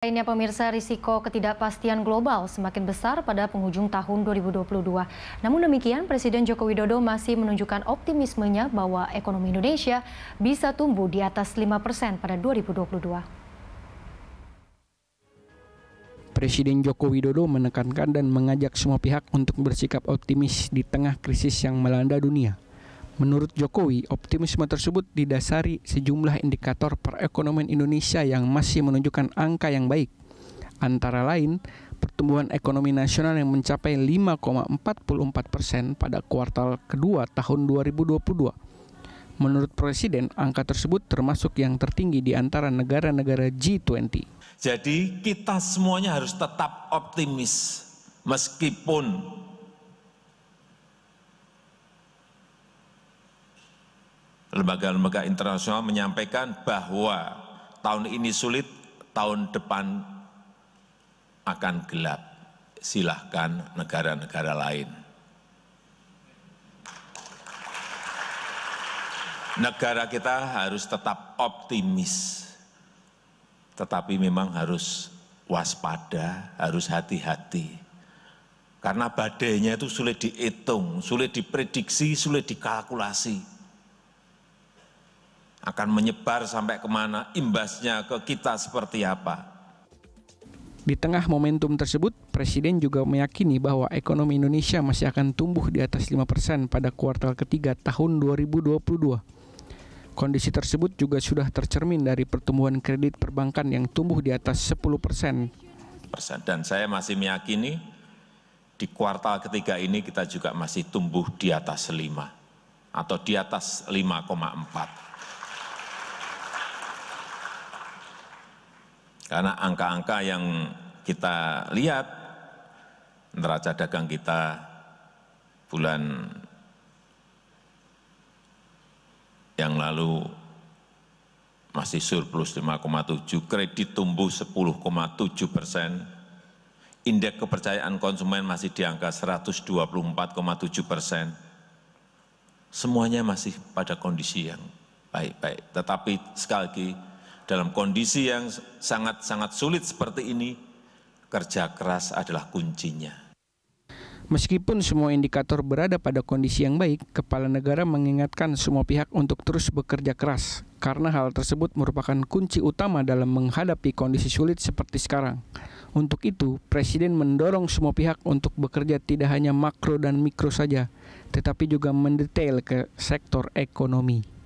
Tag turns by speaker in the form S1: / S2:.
S1: Lainnya pemirsa risiko ketidakpastian global semakin besar pada penghujung tahun 2022. Namun demikian Presiden Joko Widodo masih menunjukkan optimismenya bahwa ekonomi Indonesia bisa tumbuh di atas 5% pada 2022. Presiden Joko Widodo menekankan dan mengajak semua pihak untuk bersikap optimis di tengah krisis yang melanda dunia. Menurut Jokowi, optimisme tersebut didasari sejumlah indikator perekonomian Indonesia yang masih menunjukkan angka yang baik. Antara lain, pertumbuhan ekonomi nasional yang mencapai 5,44 persen pada kuartal kedua tahun 2022. Menurut Presiden, angka tersebut termasuk yang tertinggi di antara negara-negara G20.
S2: Jadi kita semuanya harus tetap optimis meskipun lembaga-lembaga internasional menyampaikan bahwa tahun ini sulit, tahun depan akan gelap. Silahkan negara-negara lain. Negara kita harus tetap optimis, tetapi memang harus waspada, harus hati-hati. Karena badainya itu sulit dihitung, sulit diprediksi, sulit dikalkulasi akan menyebar sampai kemana, imbasnya ke kita seperti apa.
S1: Di tengah momentum tersebut, Presiden juga meyakini bahwa ekonomi Indonesia masih akan tumbuh di atas 5% pada kuartal ketiga tahun 2022. Kondisi tersebut juga sudah tercermin dari pertumbuhan kredit perbankan yang tumbuh di atas 10%.
S2: Dan saya masih meyakini di kuartal ketiga ini kita juga masih tumbuh di atas 5 atau di atas 5,4. karena angka-angka yang kita lihat neraca dagang kita bulan yang lalu masih surplus 5,7, kredit tumbuh 10,7 persen, indeks kepercayaan konsumen masih di angka 124,7 persen, semuanya masih pada kondisi yang baik-baik. Tetapi sekali lagi dalam kondisi yang sangat-sangat sulit seperti ini, kerja keras adalah kuncinya.
S1: Meskipun semua indikator berada pada kondisi yang baik, kepala negara mengingatkan semua pihak untuk terus bekerja keras karena hal tersebut merupakan kunci utama dalam menghadapi kondisi sulit seperti sekarang. Untuk itu, Presiden mendorong semua pihak untuk bekerja tidak hanya makro dan mikro saja, tetapi juga mendetail ke sektor ekonomi.